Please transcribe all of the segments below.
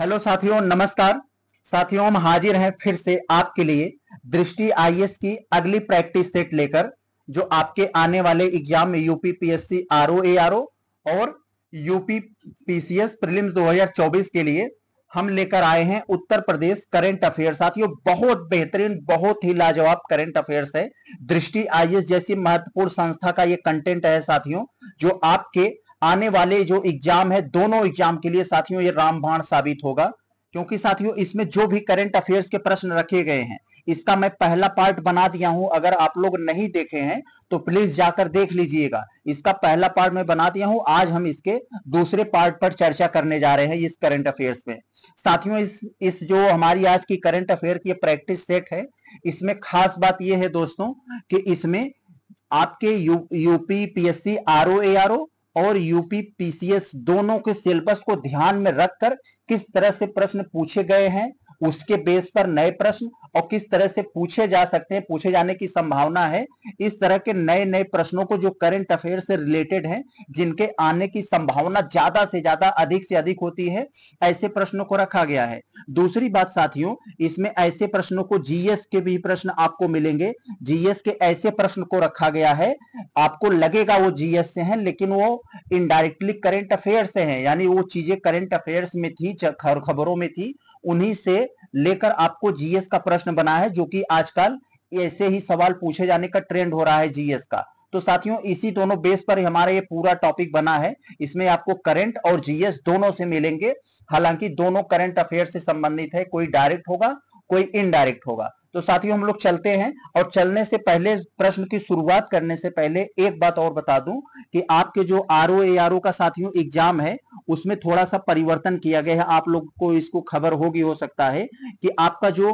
hello साथियों नमस्कार साथियों हम हाजिर हैं फिर से आपके लिए दृष्टि आईएएस की अगली प्रैक्टिस सेट लेकर जो आपके आने वाले एग्जाम में यूपी पीएससी आरओ एआरओ और यूपी पीसीएस प्रीलिम्स 2024 के लिए हम लेकर आए हैं उत्तर प्रदेश करंट अफेयर साथियों बहुत बेहतरीन बहुत ही लाजवाब करंट अफेयर्स है दृष्टि आईएएस जैसी महत्वपूर्ण संस्था का ये कंटेंट है साथियों जो आपके आने वाले जो एग्जाम है दोनों एग्जाम के लिए साथियों ये रामबाण साबित होगा क्योंकि साथियों इसमें जो भी करंट अफेयर्स के प्रश्न रखे गए हैं इसका मैं पहला पार्ट बना दिया हूं अगर आप लोग नहीं देखे हैं तो प्लीज जाकर देख लीजिएगा इसका पहला पार्ट मैं बना दिया हूं आज हम इसके दूसरे पार्ट पर चर्चा करने जा रहे हैं इस करंट अफेयर्स में साथियों इस इस जो हमारी आज की करंट अफेयर की प्रैक्टिस सेट है इसमें खास बात यह है दोस्तों कि इसमें आपके U, UP PSC R O और यूपी पीसीएस दोनों के सिलेबस को ध्यान में रखकर किस तरह से प्रश्न पूछे गए हैं उसके बेस पर नए प्रश्न और किस तरह से पूछे जा सकते हैं पूछे जाने की संभावना है इस तरह के नए नए प्रश्नों को जो करंट अफेयर से रिलेटेड हैं जिनके आने की संभावना ज्यादा से ज्यादा अधिक से अधिक होती है ऐसे प्रश्नों को रखा गया है दूसरी बात साथियों इसमें ऐसे प्रश्नों को जीएस के भी प्रश्न आपको मिलेंगे जीएस के ऐसे प्रश्न को रखा गया है आपको लगेगा वो जीएस से है लेकिन वो इनडायरेक्टली करेंट अफेयर से है यानी वो चीजें करेंट अफेयर्स में थी खबरों में थी उन्हीं से लेकर आपको जीएस का प्रश्न बना है जो कि आजकल ऐसे ही सवाल पूछे जाने का ट्रेंड हो रहा है जीएस का तो साथियों इसी दोनों बेस पर हमारा ये पूरा टॉपिक बना है इसमें आपको करंट और जीएस दोनों से मिलेंगे हालांकि दोनों करंट अफेयर से संबंधित है कोई डायरेक्ट होगा कोई इनडायरेक्ट होगा तो साथियों हम लोग चलते हैं और चलने से पहले प्रश्न की शुरुआत करने से पहले एक बात और बता दूं कि आपके जो R O A R O का साथियों एग्जाम है उसमें थोड़ा सा परिवर्तन किया गया है आप लोग को इसको खबर होगी हो सकता है कि आपका जो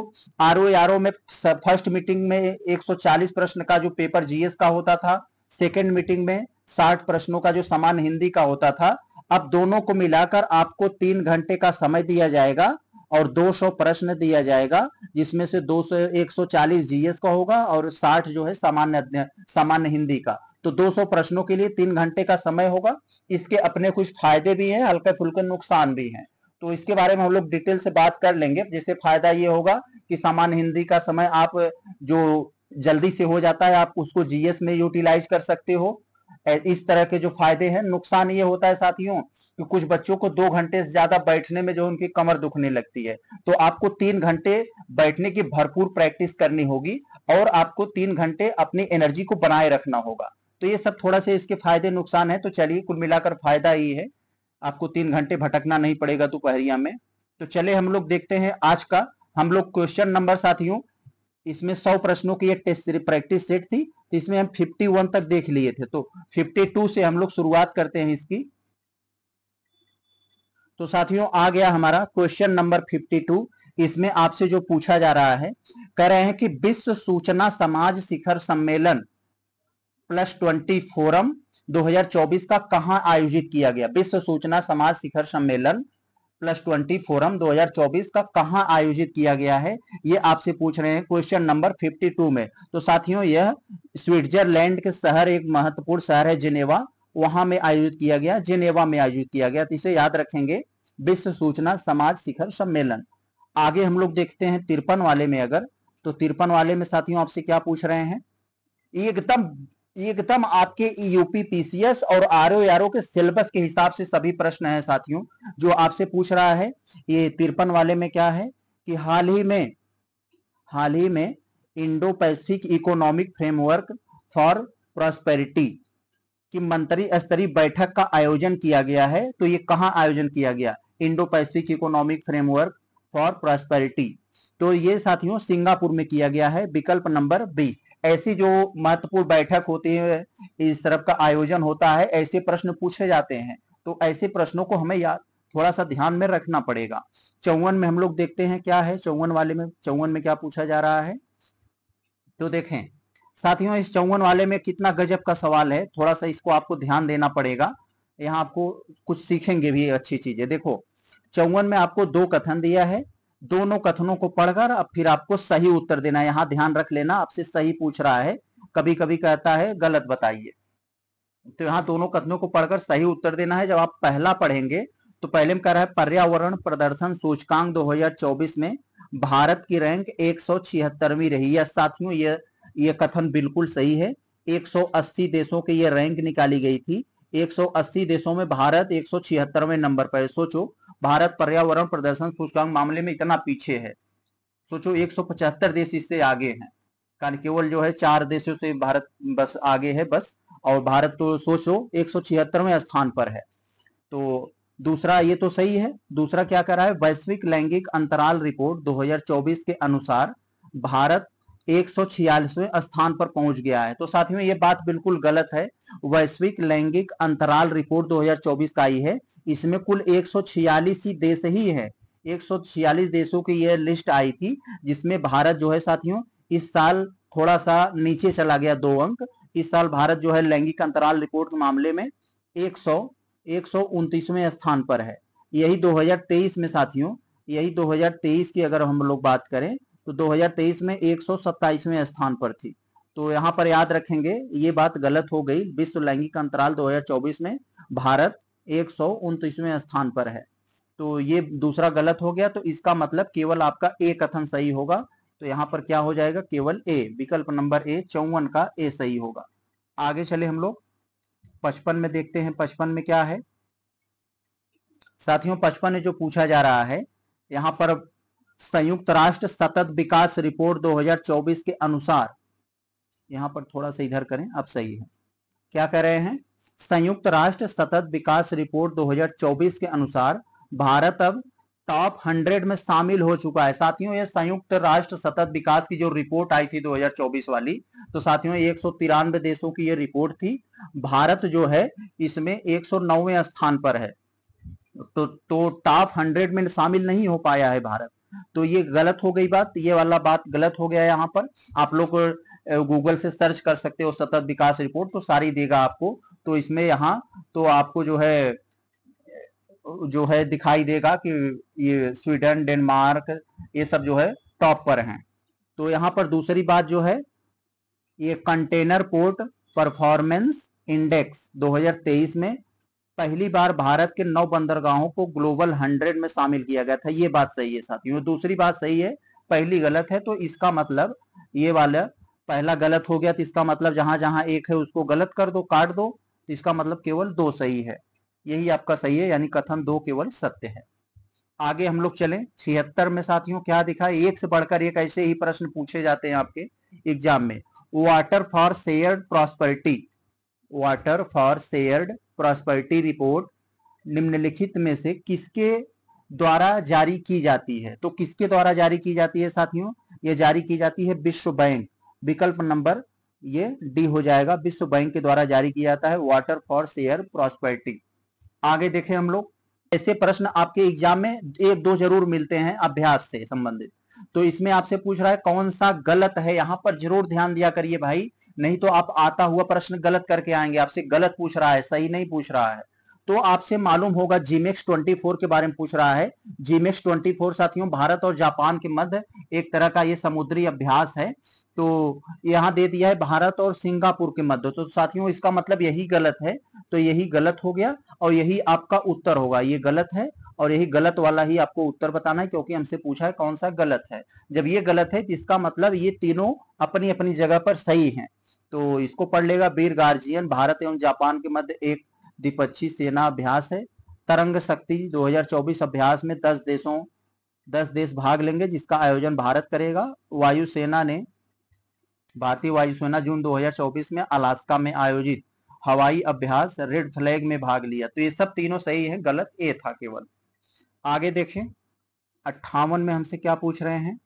R O A R O में फर्स्ट मीटिंग में चालीस प्रश्न का जो पेपर जीएस का होता था सेकेंड मीटिंग में साठ प्रश्नों का जो समान हिंदी का होता था अब दोनों को मिलाकर आपको तीन घंटे का समय दिया जाएगा और 200 प्रश्न दिया जाएगा जिसमें से 200 140 जीएस का होगा और 60 जो है सामान्य सामान्य हिंदी का तो 200 प्रश्नों के लिए तीन घंटे का समय होगा इसके अपने कुछ फायदे भी हैं हल्के फुल्के नुकसान भी हैं तो इसके बारे में हम लोग डिटेल से बात कर लेंगे जिससे फायदा ये होगा कि सामान्य हिंदी का समय आप जो जल्दी से हो जाता है आप उसको जीएस में यूटिलाइज कर सकते हो इस तरह के जो फायदे हैं नुकसान ये होता है साथियों कि कुछ बच्चों को दो घंटे से ज्यादा बैठने में जो उनकी कमर दुखने लगती है तो आपको तीन घंटे बैठने की भरपूर प्रैक्टिस करनी होगी और आपको तीन घंटे अपनी एनर्जी को बनाए रखना होगा तो ये सब थोड़ा से इसके फायदे नुकसान है तो चलिए कुल मिलाकर फायदा ही है आपको तीन घंटे भटकना नहीं पड़ेगा दोपहरिया में तो चले हम लोग देखते हैं आज का हम लोग क्वेश्चन नंबर साथियों इसमें सौ प्रश्नों की एक टेस्ट प्रैक्टिस सेट थी तो इसमें हम फिफ्टी वन तक देख लिए थे तो फिफ्टी टू से हम लोग शुरुआत करते हैं इसकी तो साथियों आ गया हमारा क्वेश्चन नंबर फिफ्टी टू इसमें आपसे जो पूछा जा रहा है कह रहे हैं कि विश्व सूचना समाज शिखर सम्मेलन प्लस ट्वेंटी फोरम 2024 का कहां आयोजित किया गया विश्व सूचना समाज शिखर सम्मेलन प्लस ट्वेंटी फोरम 2024 का कहाँ आयोजित किया गया है ये आपसे पूछ रहे हैं क्वेश्चन नंबर 52 में तो साथियों यह स्विट्जरलैंड के शहर एक महत्वपूर्ण शहर है जिनेवा वहां में आयोजित किया गया जिनेवा में आयोजित किया गया तो इसे याद रखेंगे विश्व सूचना समाज शिखर सम्मेलन आगे हम लोग देखते हैं तिरपन वाले में अगर तो तिरपन वाले में साथियों आपसे क्या पूछ रहे हैं एकदम एकदम आपके यूपी e पीसीएस और आर ओ के सिलेबस के हिसाब से सभी प्रश्न है साथियों जो आपसे पूछ रहा है ये तिरपन वाले में क्या है कि हाल ही में हाल ही में Indo Pacific economic framework for prosperity की मंत्री स्तरीय बैठक का आयोजन किया गया है तो ये कहाँ आयोजन किया गया Indo Pacific economic framework for prosperity तो ये साथियों सिंगापुर में किया गया है विकल्प नंबर बी ऐसी जो महत्वपूर्ण बैठक होती है इस तरफ का आयोजन होता है ऐसे प्रश्न पूछे जाते हैं तो ऐसे प्रश्नों को हमें याद थोड़ा सा ध्यान में रखना पड़ेगा चौवन में हम लोग देखते हैं क्या है चौवन वाले में चौवन में क्या पूछा जा रहा है तो देखें साथियों इस चौवन वाले में कितना गजब का सवाल है थोड़ा सा इसको आपको ध्यान देना पड़ेगा यहाँ आपको कुछ सीखेंगे भी अच्छी चीजें देखो चौवन में आपको दो कथन दिया है दोनों कथनों को पढ़कर अब फिर आपको सही उत्तर देना है यहाँ ध्यान रख लेना आपसे सही पूछ रहा है कभी कभी कहता है गलत बताइए तो यहाँ दोनों कथनों को पढ़कर सही उत्तर देना है जब आप पहला पढ़ेंगे तो पहले में कह रहा है पर्यावरण प्रदर्शन सूचकांक 2024 में भारत की रैंक एक रही है साथियों ये ये कथन बिल्कुल सही है 180 देशों के ये रैंक निकाली गई थी 180 देशों में भारत 176वें नंबर पर सोचो भारत पर्यावरण प्रदर्शन सूचकांक मामले में इतना पीछे है सोचो एक देश इससे आगे हैं कारण केवल जो है चार देशों से भारत बस आगे है बस और भारत तो सोचो एक सौ स्थान पर है तो दूसरा ये तो सही है दूसरा क्या करा है वैश्विक लैंगिक अंतराल रिपोर्ट 2024 के अनुसार भारत एक स्थान पर पहुंच गया है तो साथियों ये बात बिल्कुल गलत है वैश्विक लैंगिक अंतराल रिपोर्ट 2024 का आई है इसमें कुल 146 ही देश ही है 146 देशों की यह लिस्ट आई थी जिसमें भारत जो है साथियों इस साल थोड़ा सा नीचे चला गया दो अंक इस साल भारत जो है लैंगिक अंतराल रिपोर्ट मामले में एक सौ एक सौ उनतीसवें स्थान पर है यही 2023 में साथियों यही 2023 की अगर हम लोग बात करें तो 2023 में 127वें स्थान पर थी तो यहाँ पर याद रखेंगे ये बात गलत हो गई विश्व लैंगिक अंतराल 2024 में भारत एक स्थान पर है तो ये दूसरा गलत हो गया तो इसका मतलब केवल आपका ए कथन सही होगा तो यहाँ पर क्या हो जाएगा केवल ए विकल्प नंबर ए चौवन का ए सही होगा आगे चले हम लोग पचपन में देखते हैं पचपन में क्या है साथियों पचपन में जो पूछा जा रहा है यहाँ पर संयुक्त राष्ट्र सतत विकास रिपोर्ट 2024 के अनुसार यहां पर थोड़ा सा इधर करें अब सही है क्या कह रहे हैं संयुक्त राष्ट्र सतत विकास रिपोर्ट 2024 के अनुसार भारत अब टॉप 100 में शामिल हो चुका है साथियों ये संयुक्त राष्ट्र सतत विकास की जो रिपोर्ट आई थी 2024 वाली तो साथियों एक सौ देशों की ये रिपोर्ट थी भारत जो है इसमें एक स्थान पर है तो तो टॉप 100 में शामिल नहीं हो पाया है भारत तो ये गलत हो गई बात ये वाला बात गलत हो गया यहाँ पर आप लोग गूगल से सर्च कर सकते हो सतत विकास रिपोर्ट तो सारी देगा आपको तो इसमें यहाँ तो आपको जो है जो है दिखाई देगा कि ये स्वीडन डेनमार्क ये सब जो है टॉप पर हैं तो यहाँ पर दूसरी बात जो है ये कंटेनर पोर्ट परफॉर्मेंस इंडेक्स 2023 में पहली बार भारत के नौ बंदरगाहों को ग्लोबल हंड्रेड में शामिल किया गया था ये बात सही है साथियों दूसरी बात सही है पहली गलत है तो इसका मतलब ये वाला पहला गलत हो गया तो इसका मतलब जहां जहां एक है उसको गलत कर दो काट दो तो इसका मतलब केवल दो सही है यही आपका सही है यानी कथन दो केवल सत्य है आगे हम लोग चलें छिहत्तर में साथियों क्या दिखा एक से बढ़कर एक ऐसे ही प्रश्न पूछे जाते हैं आपके एग्जाम में water for shared prosperity water for shared prosperity report निम्नलिखित में से किसके द्वारा जारी की जाती है तो किसके द्वारा जारी की जाती है साथियों ये जारी की जाती है विश्व बैंक विकल्प नंबर ये डी हो जाएगा विश्व बैंक के द्वारा जारी किया जाता है वाटर फॉर शेयर प्रॉस्पर्टी आगे देखें हम लोग ऐसे प्रश्न आपके एग्जाम में एक दो जरूर मिलते हैं अभ्यास से संबंधित तो इसमें आपसे पूछ रहा है कौन सा गलत है यहां पर जरूर ध्यान दिया करिए भाई नहीं तो आप आता हुआ प्रश्न गलत करके आएंगे आपसे गलत पूछ रहा है सही नहीं पूछ रहा है तो आपसे मालूम होगा जीमेक्स 24 के बारे में पूछ रहा है जीमेक्स 24 साथियों भारत और जापान के मध्य एक तरह का ये समुद्री अभ्यास है तो यहाँ दे दिया है भारत और सिंगापुर के मध्य तो साथियों इसका मतलब यही गलत है तो यही गलत हो गया और यही आपका उत्तर होगा ये गलत है और यही गलत वाला ही आपको उत्तर बताना है क्योंकि हमसे पूछा है कौन सा गलत है जब ये गलत है तो इसका मतलब ये तीनों अपनी अपनी जगह पर सही है तो इसको पढ़ लेगा वीर गार्जियन भारत एवं जापान के मध्य एक द्विपक्षीय सेना अभ्यास है तरंग शक्ति 2024 अभ्यास में 10 देशों 10 देश भाग लेंगे जिसका आयोजन भारत करेगा वायुसेना ने भारतीय वायुसेना जून 2024 में अलास्का में आयोजित हवाई अभ्यास रेड फ्लैग में भाग लिया तो ये सब तीनों सही है गलत ए था केवल आगे देखें अट्ठावन में हमसे क्या पूछ रहे हैं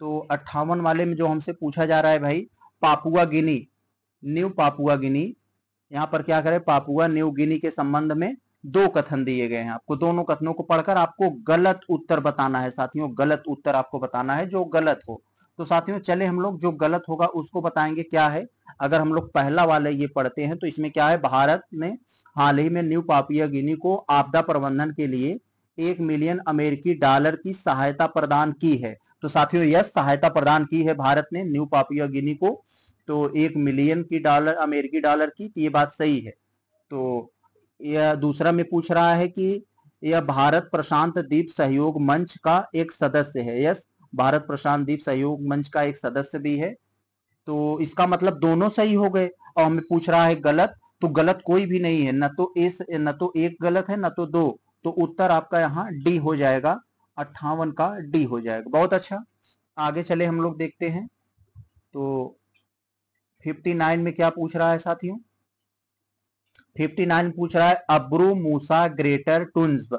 तो अट्ठावन वाले में जो हमसे पूछा जा रहा है भाई Papua Guinea New Papua Guinea यहाँ पर क्या करें पापुआ न्यू गिनी के संबंध में दो कथन दिए गए हैं आपको दोनों कथनों को पढ़कर आपको गलत उत्तर बताना है साथियों गलत उत्तर आपको बताना है जो गलत हो तो साथियों चले हम लोग जो गलत होगा उसको बताएंगे क्या है अगर हम लोग पहला वाले ये पढ़ते हैं तो इसमें क्या है भारत ने हाल ही में न्यू पापिया गिनी को आपदा प्रबंधन के लिए एक मिलियन अमेरिकी डॉलर की सहायता प्रदान की है तो साथियों यस सहायता प्रदान की है भारत ने न्यू पापिया गिनी को तो एक मिलियन की डॉलर अमेरिकी डॉलर की तो ये बात सही है तो यह दूसरा में पूछ रहा है कि यह भारत प्रशांत द्वीप सहयोग मंच का एक सदस्य है यस भारत प्रशांत द्वीप सहयोग मंच का एक सदस्य भी है तो इसका मतलब दोनों सही हो गए और हमें पूछ रहा है गलत तो गलत कोई भी नहीं है न तो इस न तो एक गलत है न तो दो तो उत्तर आपका यहाँ डी हो जाएगा अट्ठावन का डी हो जाएगा बहुत अच्छा आगे चले हम लोग देखते हैं तो 59 में क्या पूछ रहा है साथियों 59 पूछ रहा है Abu Musa Greater Tunb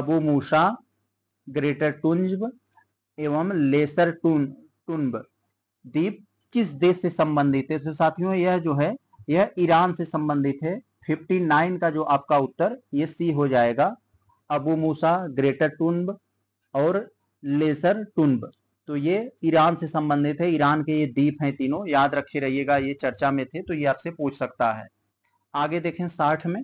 Abu Musa Greater Tunb एवं लेसर टून टुंब दीप किस देश से संबंधित है तो साथियों यह जो है यह ईरान से संबंधित है 59 का जो आपका उत्तर ये सी हो जाएगा अबू मूसा ग्रेटर टुन्ब और लेसर टुन्ब तो ये ईरान से संबंधित है ईरान के ये द्वीप हैं तीनों याद रखे रहिएगा ये चर्चा में थे तो ये आपसे पूछ सकता है आगे देखें साठ में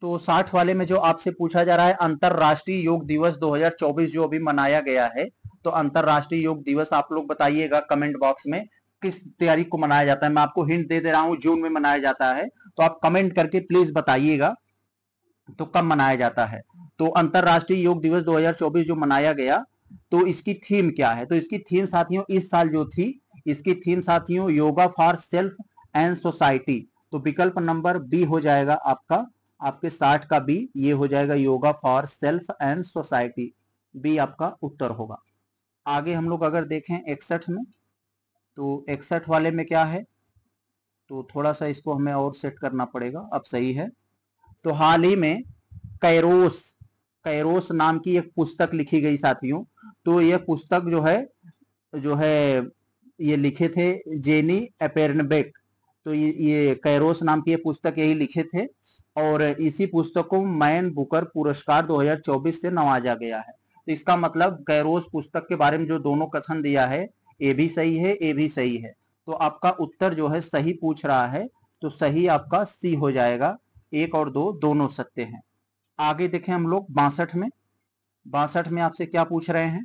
तो साठ वाले में जो आपसे पूछा जा रहा है अंतरराष्ट्रीय योग दिवस 2024 जो अभी मनाया गया है तो अंतरराष्ट्रीय योग दिवस आप लोग बताइएगा कमेंट बॉक्स में किस तारीख को मनाया जाता है मैं आपको हिंट दे दे रहा हूँ जून में मनाया जाता है तो आप कमेंट करके प्लीज बताइएगा तो कब मनाया जाता है तो अंतरराष्ट्रीय योग दिवस 2024 जो मनाया गया तो इसकी थीम क्या है तो इसकी थीम साथियों इस साल जो थी इसकी थीम साथियों yoga for self and society तो विकल्प नंबर बी हो जाएगा आपका आपके साठ का बी ये हो जाएगा yoga for self and society B आपका उत्तर होगा आगे हम लोग अगर देखें इकसठ में तो इकसठ वाले में क्या है तो थोड़ा सा इसको हमें और सेट करना पड़ेगा अब सही है तो हाल ही में कैरोस कैरोस नाम की एक पुस्तक लिखी गई साथियों तो यह पुस्तक जो है जो है ये लिखे थे जेनी एपेरनबेक तो ये, ये कैरोस नाम की ये पुस्तक यही लिखे थे और इसी पुस्तक को मैन बुकर पुरस्कार 2024 से नवाजा गया है तो इसका मतलब कैरोस पुस्तक के बारे में जो दोनों कथन दिया है ये भी सही है ये भी सही है तो आपका उत्तर जो है सही पूछ रहा है तो सही आपका सी हो जाएगा एक और दो दोनों सत्य हैं आगे देखें हम लोग बासठ में बासठ में आपसे क्या पूछ रहे हैं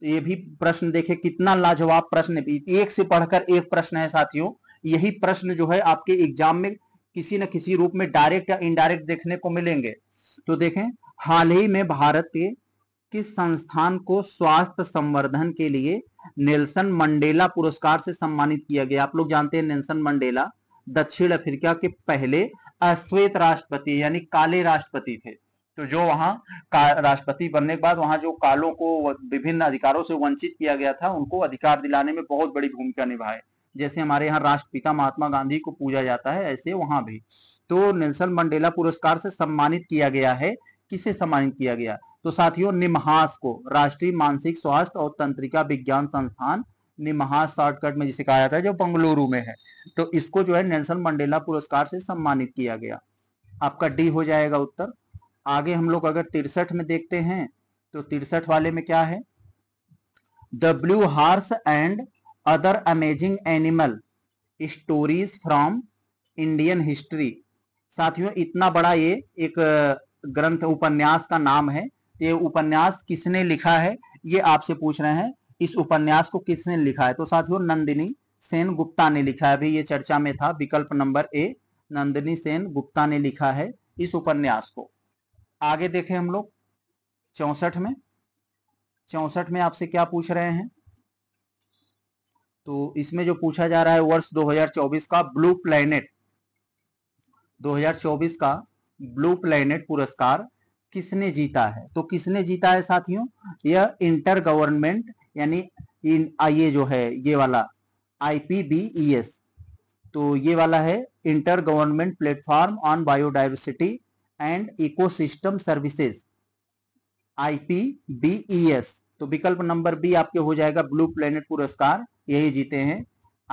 तो ये भी प्रश्न देखे कितना लाजवाब प्रश्न एक से पढ़कर एक प्रश्न है साथियों यही प्रश्न जो है आपके एग्जाम में किसी न किसी रूप में डायरेक्ट या इनडायरेक्ट देखने को मिलेंगे तो देखें हाल ही में भारत के किस संस्थान को स्वास्थ्य संवर्धन के लिए नेल्सन मंडेला पुरस्कार से सम्मानित किया गया आप लोग जानते हैं नेल्सन मंडेला दक्षिण अफ्रीका के पहले अश्वेत राष्ट्रपति यानी काले राष्ट्रपति थे तो जो वहां राष्ट्रपति बनने के बाद वहां जो कालों को विभिन्न अधिकारों से वंचित किया गया था उनको अधिकार दिलाने में बहुत बड़ी भूमिका निभाए जैसे हमारे यहाँ राष्ट्रपिता महात्मा गांधी को पूजा जाता है ऐसे वहां भी तो नेल्सन मंडेला पुरस्कार से सम्मानित किया गया है किसे सम्मानित किया गया तो साथियों निमहास को राष्ट्रीय मानसिक स्वास्थ्य और तंत्रिका विज्ञान संस्थान निमहास शॉर्टकट में जिसे कहा जाता है जो बंगलुरु में है तो इसको जो है नेल्सन मंडेला पुरस्कार से सम्मानित किया गया आपका डी हो जाएगा उत्तर आगे हम लोग अगर तिरसठ में देखते हैं तो तिरसठ वाले में क्या है blue horse and other amazing animal stories from Indian history साथियों इतना बड़ा ये एक ग्रंथ उपन्यास का नाम है ये उपन्यास किसने लिखा है ये आपसे पूछ रहे हैं इस उपन्यास को किसने लिखा है तो साथियों नंदिनी सेन गुप्ता ने लिखा है अभी ये चर्चा में था विकल्प नंबर ए नंदिनी सेन गुप्ता ने लिखा है इस उपन्यास को आगे देखें हम लोग चौसठ में चौसठ में आपसे क्या पूछ रहे हैं तो इसमें जो पूछा जा रहा है वर्ष 2024 का ब्लू प्लेनेट 2024 का ब्लू प्लेनेट पुरस्कार किसने जीता है तो किसने जीता है साथियों यह इंटर गवर्नमेंट यानी ये जो है ये वाला आईपीबीईएस e तो ये वाला है inter government platform on biodiversity and ecosystem services IPBES तो विकल्प नंबर बी आपके हो जाएगा ब्लू प्लेनेट पुरस्कार यही जीते हैं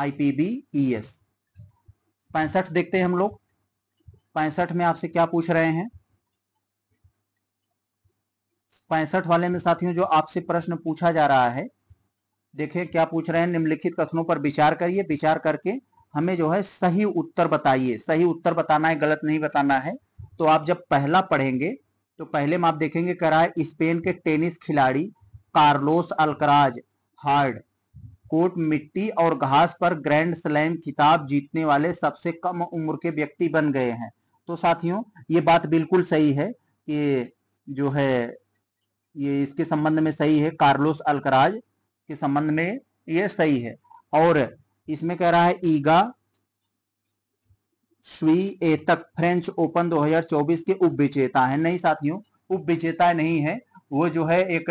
आईपीबीईएस e पैंसठ देखते हैं हम लोग पैंसठ में आपसे क्या पूछ रहे हैं पैंसठ वाले में साथियों जो आपसे प्रश्न पूछा जा रहा है देखिए क्या पूछ रहे हैं निम्नलिखित कथनों पर विचार करिए विचार करके हमें जो है सही उत्तर बताइए सही उत्तर बताना है गलत नहीं बताना है तो आप जब पहला पढ़ेंगे तो पहले में आप देखेंगे कह रहा है स्पेन के टेनिस खिलाड़ी कार्लोस अलकराज हार्ड कोट मिट्टी और घास पर ग्रैंड स्लैम खिताब जीतने वाले सबसे कम उम्र के व्यक्ति बन गए हैं तो साथियों ये बात बिल्कुल सही है कि जो है ये इसके संबंध में सही है कार्लोस अलकराज के संबंध में ये सही है और इसमें कह रहा है ईगा स्वी तक फ्रेंच ओपन 2024 के उप विजेता है नहीं साथियों उप विजेता नहीं है वो जो है एक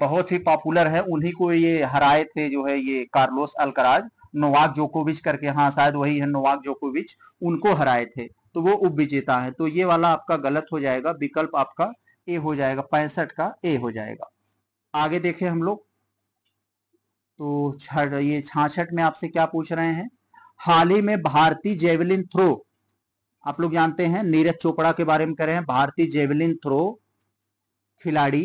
बहुत ही पॉपुलर है उन्हीं को ये हराए थे जो है ये कार्लोस अलकराज नोवाक जोकोविच करके हाँ शायद वही है नोवाक जोकोविच उनको हराए थे तो वो उप विजेता है तो ये वाला आपका गलत हो जाएगा विकल्प आपका ए हो जाएगा पैंसठ का ए हो जाएगा आगे देखें हम लोग तो ये छाछठ में आपसे क्या पूछ रहे हैं हाल ही में भारतीय जेवलिन थ्रो आप लोग जानते हैं नीरज चोपड़ा के बारे में कह रहे हैं भारतीय जेवलिन थ्रो खिलाड़ी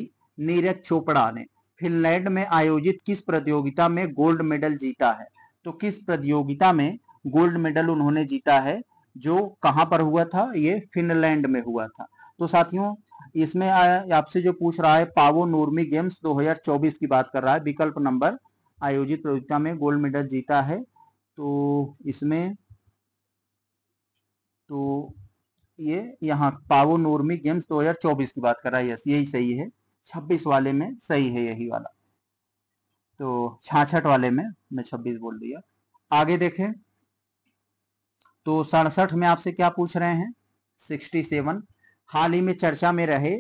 नीरज चोपड़ा ने फिनलैंड में आयोजित किस प्रतियोगिता में गोल्ड मेडल जीता है तो किस प्रतियोगिता में गोल्ड मेडल उन्होंने जीता है जो कहां पर हुआ था ये फिनलैंड में हुआ था तो साथियों इसमें आपसे जो पूछ रहा है पावो नोर्मी गेम्स 2024 की बात कर रहा है विकल्प नंबर आयोजित प्रतियोगिता में गोल्ड मेडल जीता है तो इसमें तो ये यहाँ पावो नोर्मी गेम्स 2024 की बात कर रहा है यस यही सही है 26 वाले में सही है यही वाला तो छाछठ वाले में मैं 26 बोल दिया आगे देखें तो सड़सठ में आपसे क्या पूछ रहे हैं 67 हाल ही में चर्चा में रहे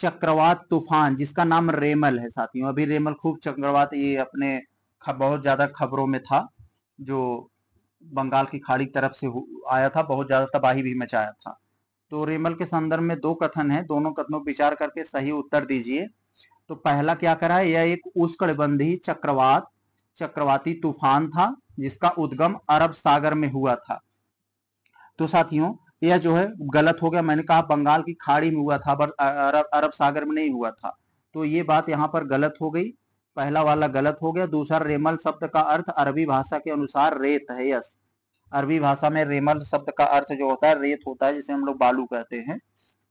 चक्रवात तूफान जिसका नाम रेमल है साथियों अभी रेमल खूब चक्रवात ये अपने बहुत ज्यादा खबरों में था जो बंगाल की खाड़ी तरफ से आया था बहुत ज्यादा तबाही भी मचाया था तो रेमल के संदर्भ में दो कथन है दोनों कथनों पर विचार करके सही उत्तर दीजिए तो पहला क्या करा है यह एक उष्कड़बंधी चक्रवात चक्रवाती तूफान था जिसका उद्गम अरब सागर में हुआ था तो साथियों यह जो है गलत हो गया मैंने कहा बंगाल की खाड़ी में हुआ था अरब अरब सागर में नहीं हुआ था तो ये बात यहाँ पर गलत हो गई पहला वाला गलत हो गया दूसरा रेमल शब्द का अर्थ अरबी भाषा के अनुसार रेत है यस अरबी भाषा में रेमल शब्द का अर्थ जो होता है रेत होता है जिसे हम लोग बालू कहते हैं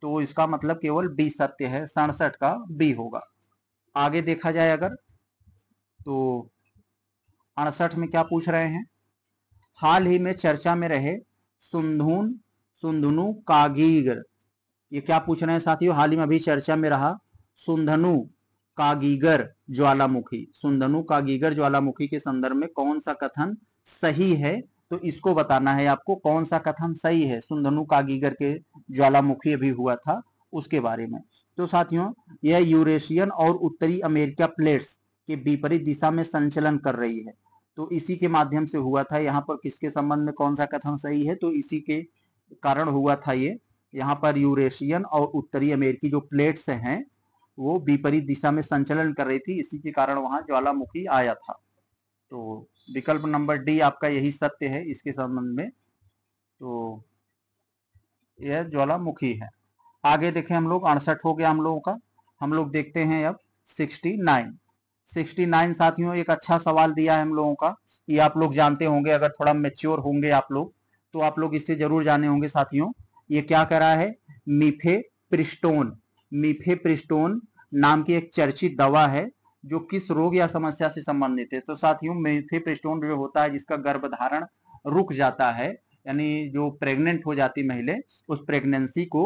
तो इसका मतलब केवल बी सत्य है सड़सठ का बी होगा आगे देखा जाए अगर तो अड़सठ में क्या पूछ रहे हैं हाल ही में चर्चा में रहे सुंदून सुंदनु कागीगर ये क्या पूछ रहे हैं साथियों हाल ही में अभी चर्चा में रहा सुंदनु कागीगर ज्वालामुखी सुंदनु कागीगर ज्वालामुखी के संदर्भ में कौन सा कथन सही है तो इसको बताना है आपको कौन सा कथन सही है सुंदनु कागीगर के ज्वालामुखी अभी हुआ था उसके बारे में तो साथियों यह यूरेशियन और उत्तरी अमेरिका प्लेट्स के विपरीत दिशा में संचलन कर रही है तो इसी के माध्यम से हुआ था यहाँ पर किसके संबंध में कौन सा कथन सही है तो इसी के कारण हुआ था ये यहाँ पर यूरेशियन और उत्तरी अमेरिकी जो प्लेट्स हैं वो विपरीत दिशा में संचलन कर रही थी इसी के कारण वहां ज्वालामुखी आया था तो विकल्प नंबर डी आपका यही सत्य है इसके संबंध में तो यह ज्वालामुखी है आगे देखें हम लोग अड़सठ हो गया हम लोगों का हम लोग देखते हैं अब सिक्सटी नाइन सिक्सटी नाइन साथियों एक अच्छा सवाल दिया है हम लोगों का ये आप लोग जानते होंगे अगर थोड़ा मेच्योर होंगे आप लोग तो आप लोग इससे जरूर जाने होंगे साथियों ये क्या करा है मीफे प्रिस्टोन मीफे प्रिस्टोन नाम की एक चर्चित दवा है जो किस रोग या समस्या से संबंधित है तो साथियों मिफे प्रिस्टोन जो होता है जिसका गर्भधारण रुक जाता है यानी जो प्रेग्नेंट हो जाती महिला उस प्रेग्नेंसी को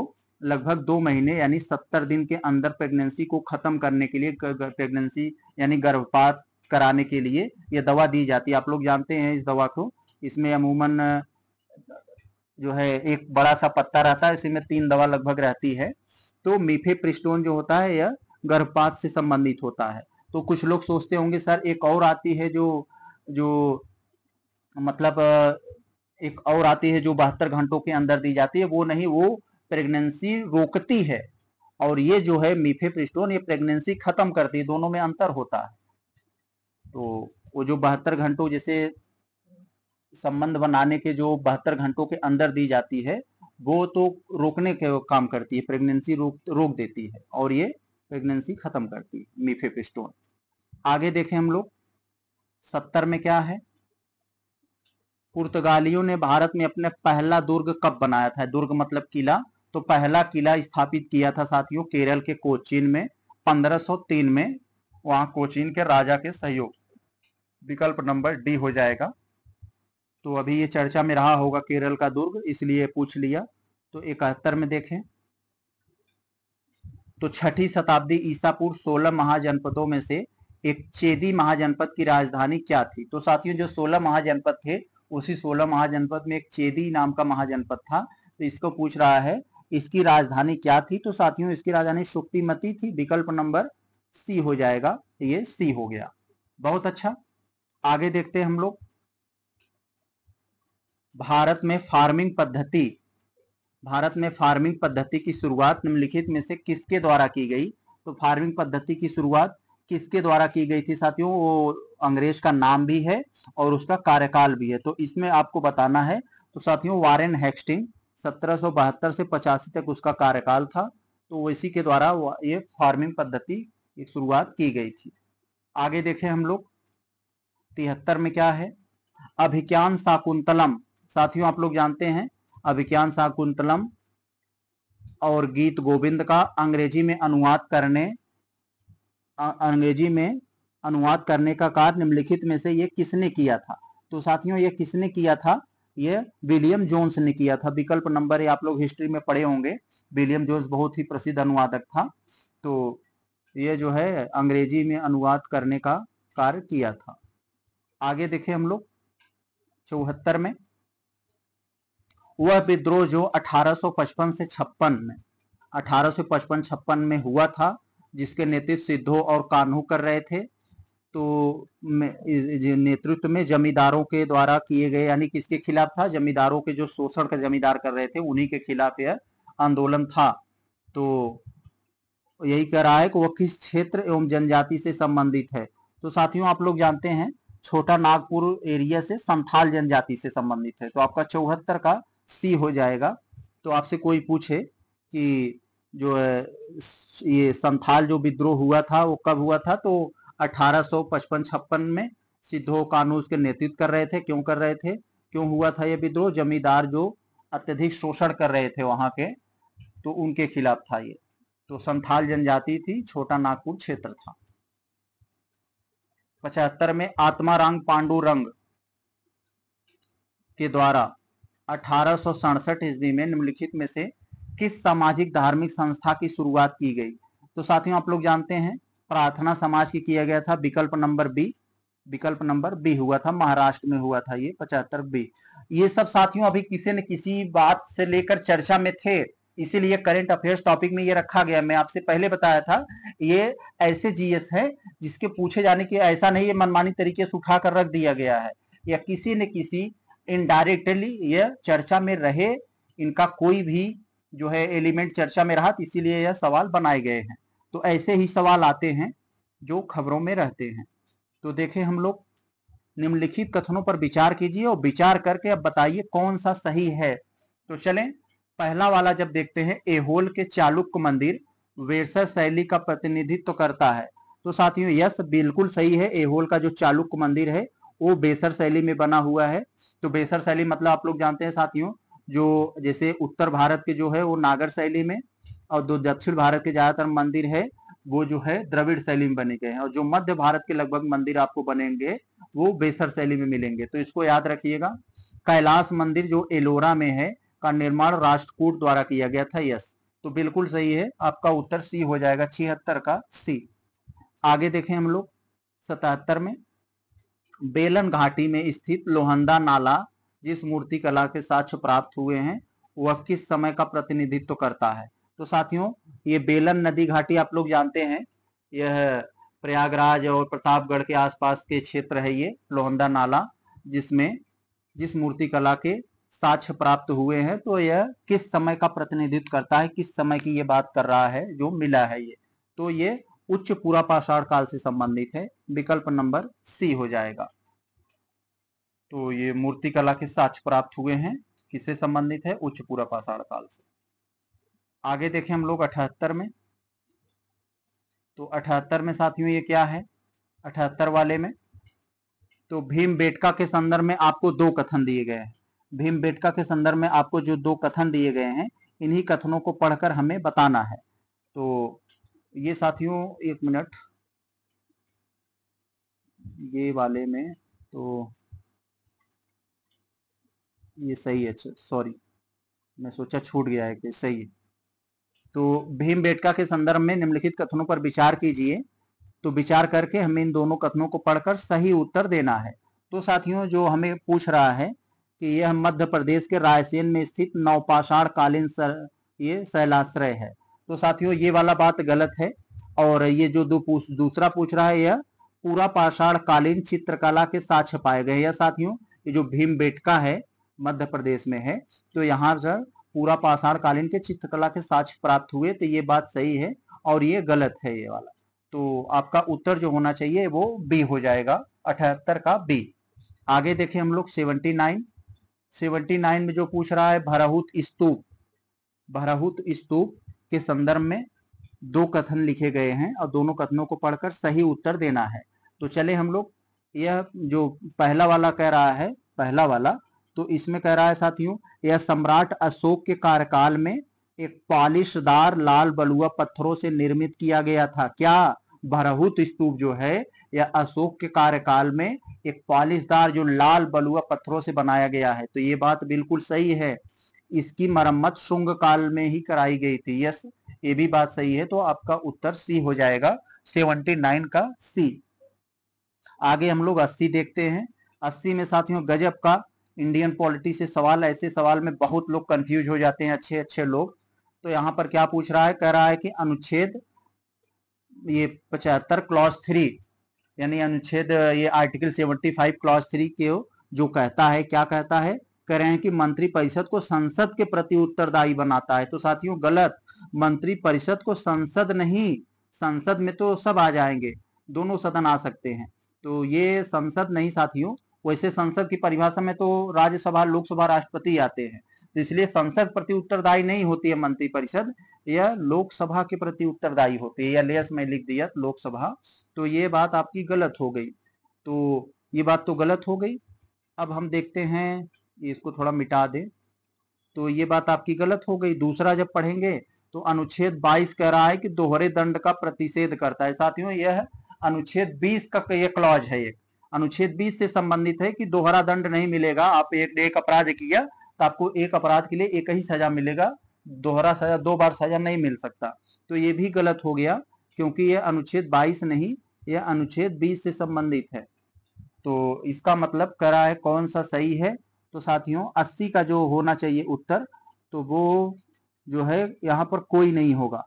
लगभग दो महीने यानी सत्तर दिन के अंदर प्रेगनेंसी को खत्म करने के लिए प्रेगनेंसी यानी गर्भपात कराने के लिए यह दवा दी जाती है आप लोग जानते हैं इस दवा को इसमें अमूमन जो है एक बड़ा सा पत्ता रहता है इसी में तीन दवा लगभग रहती है तो प्रिस्टोन जो होता है यह गर्भपात से संबंधित होता है तो कुछ लोग सोचते होंगे सर एक और आती है जो जो मतलब एक और आती है जो बहत्तर घंटों के अंदर दी जाती है वो नहीं वो प्रेगनेंसी रोकती है और ये जो है प्रिस्टोन ये प्रेगनेंसी खत्म करती है दोनों में अंतर होता है तो वो जो बहत्तर घंटों जैसे संबंध बनाने के जो बहत्तर घंटों के अंदर दी जाती है वो तो रोकने के काम करती है प्रेगनेंसी रोक रोक देती है और ये प्रेगनेंसी खत्म करती है मीफेपिस्टोन आगे देखें हम लोग सत्तर में क्या है पुर्तगालियों ने भारत में अपने पहला दुर्ग कब बनाया था दुर्ग मतलब किला तो पहला किला स्थापित किया था साथियों केरल के कोचीन में 1503 में वहां कोचीन के राजा के सहयोग विकल्प नंबर डी हो जाएगा तो अभी ये चर्चा में रहा होगा केरल का दुर्ग इसलिए पूछ लिया तो इकहत्तर में देखें तो छठी शताब्दी ईसापुर सोलह महाजनपदों में से एक चेदी महाजनपद की राजधानी क्या थी तो साथियों जो सोलह महाजनपद थे उसी सोलह महाजनपद में एक चेदी नाम का महाजनपद था तो इसको पूछ रहा है इसकी राजधानी क्या थी तो साथियों इसकी राजधानी शुक्तिमती थी विकल्प नंबर सी हो जाएगा ये सी हो गया बहुत अच्छा आगे देखते हैं हम लोग भारत में फार्मिंग पद्धति भारत में फार्मिंग पद्धति की शुरुआत निम्नलिखित में से किसके द्वारा की गई तो फार्मिंग पद्धति की शुरुआत किसके द्वारा की गई थी साथियों वो अंग्रेज का नाम भी है और उसका कार्यकाल भी है तो इसमें आपको बताना है तो साथियों वारेन हेक्सटिंग सत्रह से पचासी तक उसका कार्यकाल था तो इसी के द्वारा ये फार्मिंग पद्धति की शुरुआत की गई थी आगे देखें हम लोग तिहत्तर में क्या है अभिज्ञान शाकुंतलम साथियों आप लोग जानते हैं अभिज्ञान शाकुंतलम और गीत गोविंद का अंग्रेजी में अनुवाद करने अंग्रेजी में अनुवाद करने का कार्य निम्नलिखित में से ये किसने किया था तो साथियों ये किसने किया था ये विलियम जोन्स ने किया था विकल्प नंबर आप लोग हिस्ट्री में पढ़े होंगे विलियम जोन्स बहुत ही प्रसिद्ध अनुवादक था तो ये जो है अंग्रेजी में अनुवाद करने का कार्य किया था आगे देखें हम लोग चौहत्तर में वह विद्रोह जो 1855 से छप्पन में 1855 सौ में हुआ था जिसके नेतृत्व सिद्धो और कान्हू कर रहे थे तो नेतृत्व में जमींदारों के द्वारा किए गए यानी किसके खिलाफ था जमींदारों के जो शोषण का जमींदार कर रहे थे उन्हीं के खिलाफ यह आंदोलन था तो यही कह रहा है कि वह किस क्षेत्र एवं जनजाति से संबंधित है तो साथियों आप लोग जानते हैं छोटा नागपुर एरिया से संथाल जनजाति से संबंधित है तो आपका चौहत्तर का सी हो जाएगा तो आपसे कोई पूछे कि जो है ये संथाल जो विद्रोह हुआ था वो कब हुआ था तो 1855 छप्पन में सिद्धो कानूज के नेतृत्व कर रहे थे क्यों कर रहे थे क्यों हुआ था ये विद्रोह जमींदार जो अत्यधिक शोषण कर रहे थे वहां के तो उनके खिलाफ था ये तो संथाल जनजाति थी छोटा नागपुर क्षेत्र था पचहत्तर में आत्मा पांडु पांडुरंग के द्वारा अठारह ईस्वी में निम्नलिखित में से किस सामाजिक धार्मिक संस्था की शुरुआत की गई तो साथियों आप लोग जानते हैं प्रार्थना समाज की किया गया था विकल्प नंबर बी विकल्प नंबर बी हुआ था महाराष्ट्र में हुआ था ये पचहत्तर बी ये सब साथियों अभी किसी न किसी बात से लेकर चर्चा में थे इसीलिए करंट अफेयर्स टॉपिक में ये रखा गया मैं आपसे पहले बताया था ये ऐसे जीएस है जिसके पूछे जाने के ऐसा नहीं ये मनमानी तरीके से उठा कर रख दिया गया है या किसी न किसी इनडायरेक्टली यह चर्चा में रहे इनका कोई भी जो है एलिमेंट चर्चा में रहा इसीलिए यह सवाल बनाए गए हैं तो ऐसे ही सवाल आते हैं जो खबरों में रहते हैं तो देखें हम लोग निम्नलिखित कथनों पर विचार कीजिए और विचार करके अब बताइए कौन सा सही है तो चलें पहला वाला जब देखते हैं एहोल के चालुक्य मंदिर वेरसा शैली का प्रतिनिधित्व तो करता है तो साथियों यस बिल्कुल सही है एहोल का जो चालुक्य मंदिर है वो बेसर शैली में बना हुआ है तो बेसर शैली मतलब आप लोग जानते हैं साथियों जो जैसे उत्तर भारत के जो है वो नागर शैली में और जो दक्षिण भारत के ज्यादातर मंदिर है वो जो है द्रविड़ शैली में बने गए हैं और जो मध्य भारत के लगभग मंदिर आपको बनेंगे वो बेसर शैली में मिलेंगे तो इसको याद रखिएगा कैलाश मंदिर जो एलोरा में है का निर्माण राष्ट्रकूट द्वारा किया गया था यस तो बिल्कुल सही है आपका उत्तर सी हो जाएगा छिहत्तर का सी आगे देखें हम लोग सतहत्तर में बेलन घाटी में स्थित लोहंदा नाला जिस मूर्ति कला के साक्ष प्राप्त हुए हैं वह किस समय का प्रतिनिधित्व करता है तो साथियों ये बेलन नदी घाटी आप लोग जानते हैं यह प्रयागराज और प्रतापगढ़ के आसपास के क्षेत्र है ये लोहंदा नाला जिसमें जिस मूर्ति कला के साक्ष्य प्राप्त हुए हैं तो यह किस समय का प्रतिनिधित्व करता है किस समय की ये बात कर रहा है जो मिला है ये तो ये उच्च पूरा पाषाण काल से संबंधित है विकल्प नंबर सी हो जाएगा तो ये मूर्ति कला के साक्ष प्राप्त हुए हैं किससे संबंधित है उच्च पूरा पाषाण काल से आगे देखें हम लोग अठहत्तर में तो अठहत्तर में साथियों ये क्या है अठहत्तर वाले में तो भीम बेटका के संदर्भ में आपको दो कथन दिए गए हैं भीम बेटका के संदर्भ में आपको जो दो कथन दिए गए हैं इन्हीं कथनों को पढ़कर हमें बताना है तो ये साथियों एक मिनट ये वाले में तो ये सही है सॉरी मैं सोचा छूट गया है कि सही है तो भीम बेटका के संदर्भ में निम्नलिखित कथनों पर विचार कीजिए तो विचार करके हमें इन दोनों कथनों को पढ़कर सही उत्तर देना है तो साथियों जो हमें पूछ रहा है कि यह मध्य प्रदेश के रायसेन में स्थित नवपाषाण कालीन सर, ये शैलाश्रय है तो साथियों ये वाला बात गलत है और ये जो दो पूछ दूसरा पूछ रहा है यह पूरा पाषाण कालीन चित्रकला के साक्ष पाए गए या साथियों ये जो भीम बेटका है मध्य प्रदेश में है तो यहाँ सर पूरा पाषाण कालीन के चित्रकला के साक्ष प्राप्त हुए तो ये बात सही है और ये गलत है ये वाला तो आपका उत्तर जो होना चाहिए वो बी हो जाएगा अठहत्तर का बी आगे देखें हम लोग सेवनटी नाइन सेवनटी नाइन में जो पूछ रहा है भराहूत स्तूप भरहूत स्तूप के संदर्भ में दो कथन लिखे गए हैं और दोनों कथनों को पढ़कर सही उत्तर देना है तो चले हम लोग यह जो पहला वाला कह रहा है पहला वाला तो इसमें कह रहा है साथियों यह सम्राट अशोक के कार्यकाल में एक पॉलिशदार लाल बलुआ पत्थरों से निर्मित किया गया था क्या भरहूत स्तूप जो है यह अशोक के कार्यकाल में एक पॉलिशदार जो लाल बलुआ पत्थरों से बनाया गया है तो ये बात बिल्कुल सही है इसकी मरम्मत शुंग काल में ही कराई गई थी यस ये भी बात सही है तो आपका उत्तर सी हो जाएगा सेवनटी नाइन का सी आगे हम लोग अस्सी देखते हैं अस्सी में साथियों गजब का इंडियन पॉलिटी से सवाल ऐसे सवाल में बहुत लोग कंफ्यूज हो जाते हैं अच्छे अच्छे लोग तो यहाँ पर क्या पूछ रहा है कह रहा है कि अनुच्छेद ये पचहत्तर क्लॉज थ्री यानी अनुच्छेद ये आर्टिकल फाइव क्लॉज थ्री के जो कहता है क्या कहता है कह रहे हैं कि मंत्री परिषद को संसद के प्रति उत्तरदायी बनाता है तो साथियों गलत मंत्री परिषद को संसद नहीं संसद में तो सब आ जाएंगे दोनों सदन आ सकते हैं तो ये संसद नहीं साथियों वैसे संसद की परिभाषा में तो राज्यसभा लोकसभा राष्ट्रपति आते हैं तो इसलिए संसद प्रति उत्तरदायी नहीं होती है मंत्री परिषद यह लोकसभा के प्रति उत्तरदायी होती है या लेस में लिख दिया लोकसभा तो ये बात आपकी गलत हो गई तो ये बात तो गलत हो गई अब हम देखते हैं इसको थोड़ा मिटा दे तो ये बात आपकी गलत हो गई दूसरा जब पढ़ेंगे तो अनुच्छेद 22 कह रहा है कि दोहरे दंड का प्रतिषेध करता है साथियों यह अनुच्छेद 20 का यह क्लॉज है एक अनुच्छेद 20 से संबंधित है कि दोहरा दंड नहीं मिलेगा आप एक एक अपराध किया तो आपको एक अपराध के लिए एक ही सजा मिलेगा दोहरा सजा दो बार सजा नहीं मिल सकता तो ये भी गलत हो गया क्योंकि यह अनुच्छेद बाईस नहीं यह अनुच्छेद बीस से संबंधित है तो इसका मतलब करा है कौन सा सही है तो साथियों 80 का जो होना चाहिए उत्तर तो वो जो है यहाँ पर कोई नहीं होगा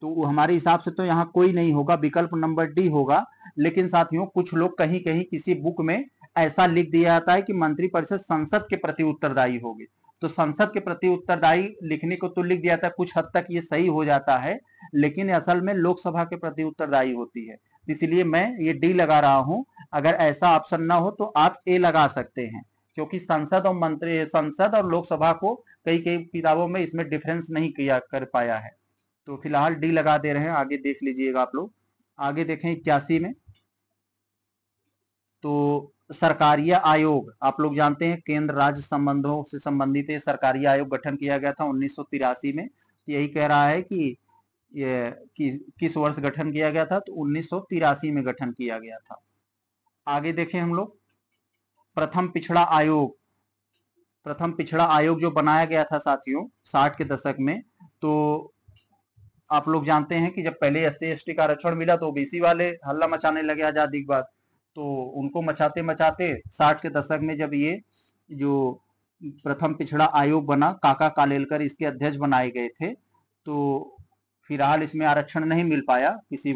तो हमारे हिसाब से तो यहाँ कोई नहीं होगा विकल्प नंबर डी होगा लेकिन साथियों कुछ लोग कहीं कहीं किसी बुक में ऐसा लिख दिया जाता है कि मंत्रिपरिषद संसद के प्रति उत्तरदायी होगी तो संसद के प्रति उत्तरदायी लिखने को तो लिख दिया था कुछ हद तक ये सही हो जाता है लेकिन असल में लोकसभा के प्रति उत्तरदायी होती है इसलिए मैं ये डी लगा रहा हूं अगर ऐसा ऑप्शन ना हो तो आप ए लगा सकते हैं क्योंकि संसद और मंत्री संसद और लोकसभा को कई कई किताबों में इसमें डिफरेंस नहीं किया कर पाया है तो फिलहाल डी लगा दे रहे हैं आगे देख लीजिएगा आप लोग आगे देखें इक्यासी में तो सरकारी आयोग आप लोग जानते हैं केंद्र राज्य संबंधों से संबंधित सरकारी आयोग गठन किया गया था उन्नीस में तो यही कह रहा है कि ये कि, किस वर्ष गठन किया गया था तो उन्नीस में गठन किया गया था आगे देखें हम लोग प्रथम पिछड़ा आयोग प्रथम पिछड़ा आयोग जो बनाया गया था साथियों साठ के दशक में तो आप लोग जानते हैं कि जब पहले एस सी का आरक्षण मिला तो ओबीसी वाले हल्ला मचाने लगे आजादी के बाद तो उनको मचाते मचाते साठ के दशक में जब ये जो प्रथम पिछड़ा आयोग बना काका कालेलकर इसके अध्यक्ष बनाए गए थे तो फिलहाल इसमें आरक्षण नहीं मिल पाया किसी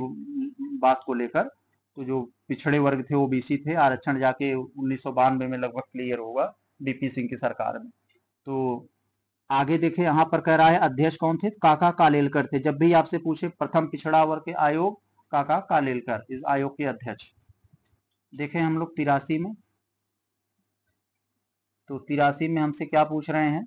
बात को लेकर तो जो पिछड़े वर्ग थे ओबीसी थे आरक्षण जाके उन्नीस में लगभग क्लियर होगा बीपी सिंह की सरकार में तो आगे देखे यहाँ पर कह रहा है अध्यक्ष कौन थे काका कालेलकर थे जब भी आपसे पूछे प्रथम पिछड़ा वर्ग के आयोग काका कालेलकर इस आयोग के अध्यक्ष देखे हम लोग तिरासी में तो तिरासी में हमसे क्या पूछ रहे हैं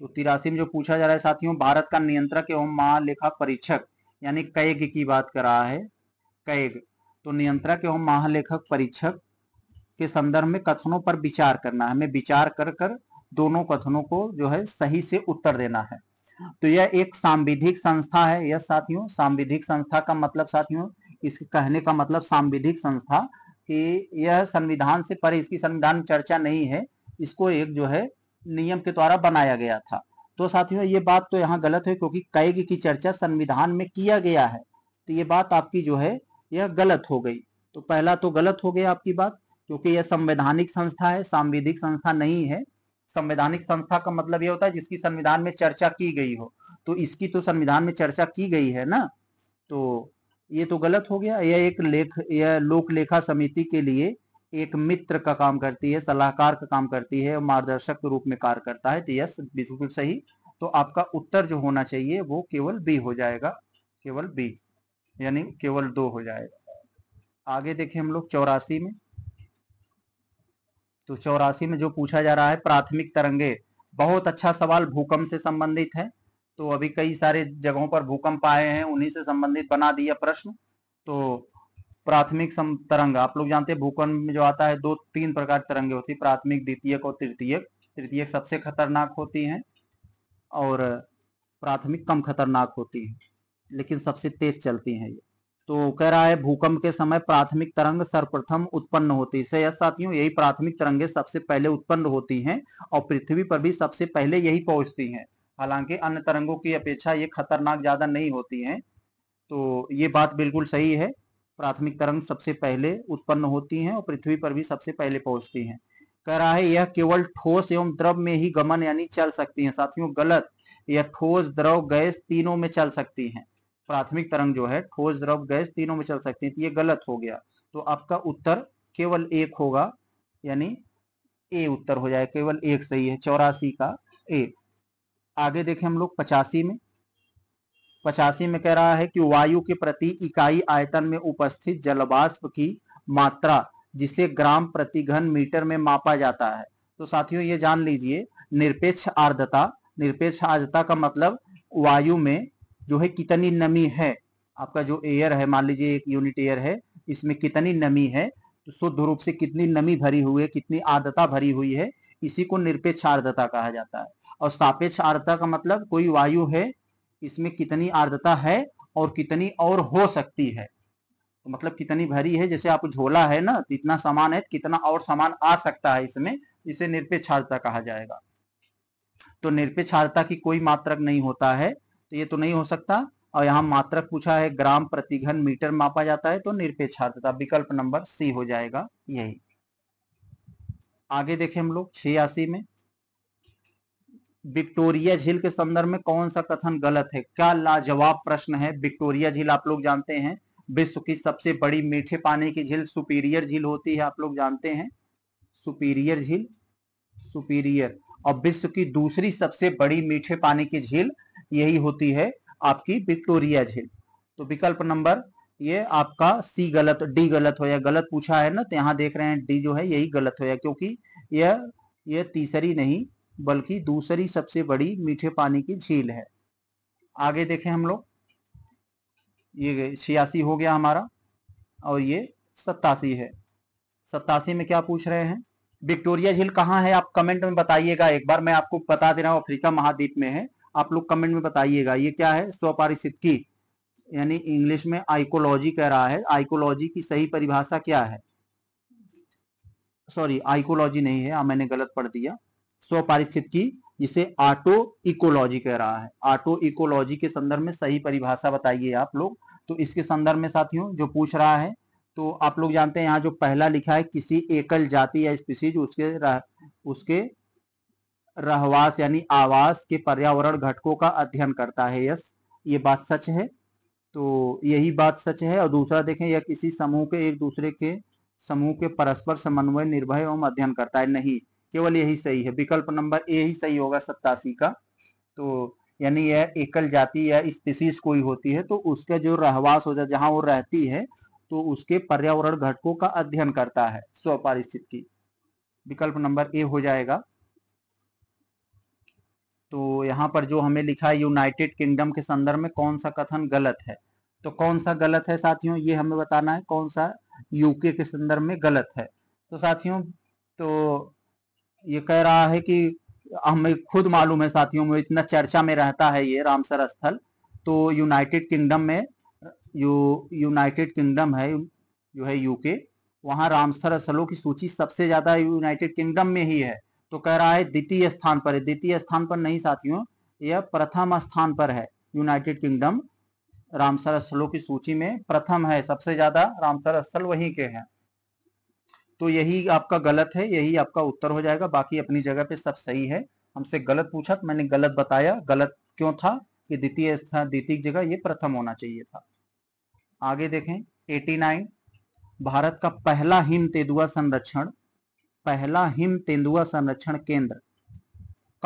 तो तिरासी में जो पूछा जा रहा है साथियों भारत का नियंत्रक एवं महालेखा परीक्षक यानी कैग की बात कर रहा है कैग तो नियंत्रक एवं महालेखक परीक्षक के संदर्भ में कथनों पर विचार करना हमें विचार कर कर दोनों कथनों को जो है सही से उत्तर देना है तो यह एक सांविधिक संस्था है यह साथियों सांविधिक संस्था का मतलब साथियों इसके कहने का मतलब सांविधिक संस्था कि यह संविधान से परे इसकी संविधान चर्चा नहीं है इसको एक जो है नियम के द्वारा बनाया गया था तो साथियों ये बात तो यहाँ गलत है क्योंकि कैग की चर्चा संविधान में किया गया है तो ये बात आपकी जो है यह गलत हो गई तो पहला तो गलत हो गया आपकी बात क्योंकि यह संवैधानिक संस्था है सांविधिक संस्था नहीं है संवैधानिक संस्था का मतलब यह होता है जिसकी संविधान में चर्चा की गई हो तो इसकी तो संविधान में चर्चा की गई है ना तो ये तो गलत हो गया यह एक लेख यह लोक लेखा समिति के लिए एक मित्र का काम करती है सलाहकार का काम करती है मार्गदर्शक के रूप में कार्य करता है तो यस बिल्कुल सही तो आपका उत्तर जो होना चाहिए वो केवल बी हो जाएगा केवल बी यानी केवल दो हो जाएगा आगे देखें हम लोग चौरासी में तो चौरासी में जो पूछा जा रहा है प्राथमिक तरंगे बहुत अच्छा सवाल भूकंप से संबंधित है तो अभी कई सारे जगहों पर भूकंप आए हैं उन्हीं से संबंधित बना दिया प्रश्न तो प्राथमिक तरंग आप लोग जानते हैं भूकंप में जो आता है दो तीन प्रकार तरंगे होती है प्राथमिक द्वितीय और तृतीय तृतीय सबसे खतरनाक होती है और प्राथमिक कम खतरनाक होती है लेकिन सबसे तेज चलती हैं ये तो कह रहा है भूकंप के समय प्राथमिक तरंग सर्वप्रथम उत्पन्न होती है साथियों यही प्राथमिक तरंगे सबसे पहले उत्पन्न होती हैं और पृथ्वी पर भी सबसे पहले यही पहुंचती हैं हालांकि अन्य तरंगों की अपेक्षा ये खतरनाक ज्यादा नहीं होती हैं तो ये बात बिल्कुल सही है प्राथमिक तरंग सबसे पहले उत्पन्न होती है और पृथ्वी पर भी सबसे पहले पहुंचती है कह रहा है यह केवल ठोस एवं द्रव में ही गमन यानी चल सकती है साथियों गलत यह ठोस द्रव गैस तीनों में चल सकती है प्राथमिक तरंग जो है ठोस द्रव गैस तीनों में चल सकती है तो ये गलत हो गया तो आपका उत्तर केवल एक होगा यानी ए उत्तर हो जाए केवल एक सही है चौरासी का ए आगे देखें हम लोग पचासी में पचासी में कह रहा है कि वायु के प्रति इकाई आयतन में उपस्थित जलवाष्प की मात्रा जिसे ग्राम प्रति घन मीटर में मापा जाता है तो साथियों ये जान लीजिए निरपेक्ष आर्द्रता निरपेक्ष आर्द्रता का मतलब वायु में जो है कितनी नमी है आपका जो एयर है मान लीजिए एक यूनिट एयर है इसमें कितनी नमी है तो शुद्ध रूप से कितनी नमी भरी हुई है कितनी आर्द्रता भरी हुई है इसी को निरपेक्ष आर्द्रता कहा जाता है और सापेक्ष आर्द्रता का मतलब कोई वायु है इसमें कितनी आर्द्रता है और कितनी और हो सकती है तो मतलब कितनी भरी है जैसे आप झोला है ना तो इतना सामान है कितना और सामान आ सकता है इसमें इसे निरपेक्ष आर्द्रता कहा जाएगा तो निरपेक्ष आर्द्रता की कोई मात्रक नहीं होता है तो ये तो नहीं हो सकता और यहाँ मात्रक पूछा है ग्राम प्रति घन मीटर मापा जाता है तो निरपेक्षार्थता विकल्प नंबर सी हो जाएगा यही आगे देखें हम लोग छियासी में विक्टोरिया झील के संदर्भ में कौन सा कथन गलत है क्या लाजवाब प्रश्न है विक्टोरिया झील आप लोग जानते हैं विश्व की सबसे बड़ी मीठे पानी की झील सुपीरियर झील होती है आप लोग जानते हैं सुपीरियर झील सुपीरियर और विश्व की दूसरी सबसे बड़ी मीठे पानी की झील यही होती है आपकी विक्टोरिया झील तो विकल्प नंबर ये आपका सी गलत डी गलत हो या गलत पूछा है ना तो यहाँ देख रहे हैं डी जो है यही गलत हो या क्योंकि यह यह तीसरी नहीं बल्कि दूसरी सबसे बड़ी मीठे पानी की झील है आगे देखें हम लोग ये छियासी हो गया हमारा और ये सत्तासी है सत्तासी में क्या पूछ रहे हैं विक्टोरिया झील कहाँ है आप कमेंट में बताइएगा एक बार मैं आपको बता दे रहा हूँ अफ्रीका महाद्वीप में है आप लोग कमेंट में बताइएगा ये क्या है की यानी इंग्लिश में आइकोलॉजी कह रहा है आइकोलॉजी की सही परिभाषा क्या है सॉरी आइकोलॉजी नहीं है आ, हाँ, मैंने गलत पढ़ दिया की जिसे ऑटो इकोलॉजी कह रहा है ऑटो इकोलॉजी के संदर्भ में सही परिभाषा बताइए आप लोग तो इसके संदर्भ में साथियों जो पूछ रहा है तो आप लोग जानते हैं यहाँ जो पहला लिखा है किसी एकल जाति या स्पीसीज उसके उसके रहवास यानी आवास के पर्यावरण घटकों का अध्ययन करता है यस ये बात सच है तो यही बात सच है और दूसरा देखें यह किसी समूह के एक दूसरे के समूह के परस्पर समन्वय निर्भय एवं अध्ययन करता है नहीं केवल यही सही है विकल्प नंबर ए ही सही होगा सत्तासी का तो यानी यह एकल जाति या स्पीसीज कोई होती है तो उसका जो रहवास हो जाए जहां वो रहती है तो उसके पर्यावरण घटकों का अध्ययन करता है स्वपारिस्थित की विकल्प नंबर ए हो जाएगा तो यहाँ पर जो हमें लिखा है यूनाइटेड किंगडम के संदर्भ में कौन सा कथन गलत है तो कौन सा गलत है साथियों ये हमें बताना है कौन सा यूके के संदर्भ में गलत है तो साथियों तो ये कह रहा है कि हमें खुद मालूम है साथियों में इतना चर्चा में रहता है ये रामसर स्थल तो यूनाइटेड किंगडम में जो यूनाइटेड किंगडम है जो है यूके वहां रामसर स्थलों की सूची सबसे ज़्यादा यूनाइटेड किंगडम में ही है तो कह रहा है द्वितीय स्थान पर है द्वितीय स्थान पर नहीं साथियों यह प्रथम स्थान पर है यूनाइटेड किंगडम रामसर स्थलों की सूची में प्रथम है सबसे ज्यादा रामसर स्थल वहीं के हैं तो यही आपका गलत है यही आपका उत्तर हो जाएगा बाकी अपनी जगह पे सब सही है हमसे गलत पूछा तो मैंने गलत बताया गलत क्यों था कि द्वितीय स्थान द्वितीय जगह ये प्रथम होना चाहिए था आगे देखें 89 भारत का पहला हिम तेंदुआ संरक्षण पहला हिम तेंदुआ संरक्षण केंद्र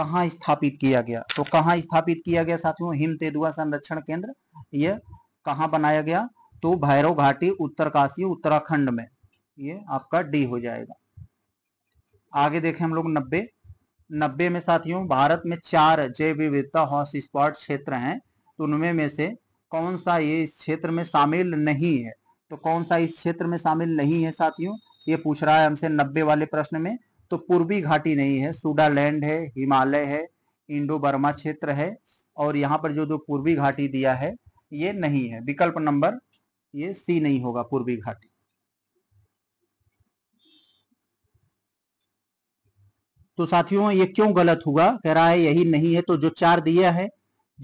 कहाँ स्थापित किया गया तो कहाँ स्थापित किया गया साथियों हिम तेंदुआ संरक्षण केंद्र ये कहाँ बनाया गया तो भैरव घाटी उत्तरकाशी उत्तराखंड में ये आपका डी हो जाएगा आगे देखें हम लोग नब्बे नब्बे में साथियों भारत में चार जैव विविधता हॉटस्पॉट क्षेत्र हैं तो उनमें में से कौन सा ये इस क्षेत्र में शामिल नहीं है तो कौन सा इस क्षेत्र में शामिल नहीं है साथियों ये पूछ रहा है हमसे नब्बे वाले प्रश्न में तो पूर्वी घाटी नहीं है सूडालैंड है हिमालय है इंडो बर्मा क्षेत्र है और यहाँ पर जो जो पूर्वी घाटी दिया है ये नहीं है विकल्प नंबर ये सी नहीं होगा पूर्वी घाटी तो साथियों ये क्यों गलत हुआ कह रहा है यही नहीं है तो जो चार दिया है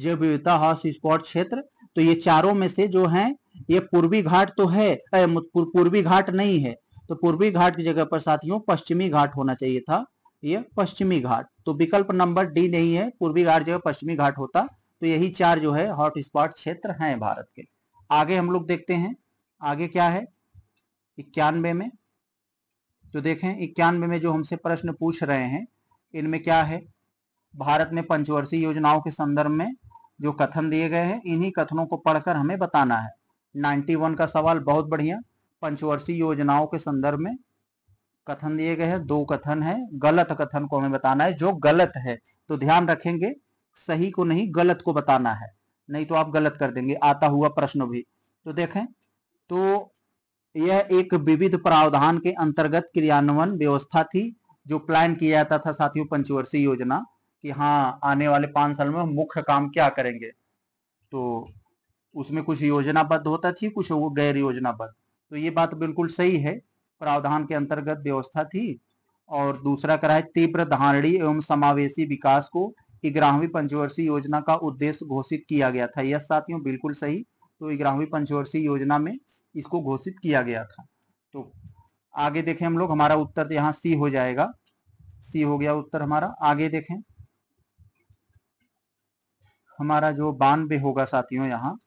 जैव विविधता हॉट स्पॉट क्षेत्र तो ये चारों में से जो है ये पूर्वी घाट तो है पूर्वी घाट नहीं है तो पूर्वी घाट की जगह पर साथियों पश्चिमी घाट होना चाहिए था ये पश्चिमी घाट तो विकल्प नंबर डी नहीं है पूर्वी घाट जगह पश्चिमी घाट होता तो यही चार जो है हॉटस्पॉट क्षेत्र हैं भारत के आगे हम लोग देखते हैं आगे क्या है इक्यानवे में तो देखें इक्यानवे में जो हमसे प्रश्न पूछ रहे हैं इनमें क्या है भारत में पंचवर्षीय योजनाओं के संदर्भ में जो कथन दिए गए हैं इन्हीं कथनों को पढ़कर हमें बताना है 91 का सवाल बहुत बढ़िया पंचवर्षीय योजनाओं के संदर्भ में कथन दिए गए हैं दो कथन है गलत कथन को हमें बताना है जो गलत है तो ध्यान रखेंगे सही को नहीं गलत को बताना है नहीं तो आप गलत कर देंगे आता हुआ प्रश्न भी तो देखें तो यह एक विविध प्रावधान के अंतर्गत क्रियान्वयन व्यवस्था थी जो प्लान किया जाता था साथियों पंचवर्षीय योजना कि हाँ आने वाले पांच साल में मुख्य काम क्या करेंगे तो उसमें कुछ योजनाबद्ध होता थी कुछ वो गैर योजनाबद्ध तो ये बात बिल्कुल सही है प्रावधान के अंतर्गत व्यवस्था थी और दूसरा करा है तीव्र धारणी एवं समावेशी विकास को ग्यारहवीं पंचवर्षीय योजना का उद्देश्य घोषित किया गया था यह साथियों बिल्कुल सही तो ग्यारहवीं पंचवर्षीय योजना में इसको घोषित किया गया था तो आगे देखें हम लोग हमारा उत्तर तो यहाँ सी हो जाएगा सी हो गया उत्तर हमारा आगे देखें हमारा जो बानवे होगा साथियों यहाँ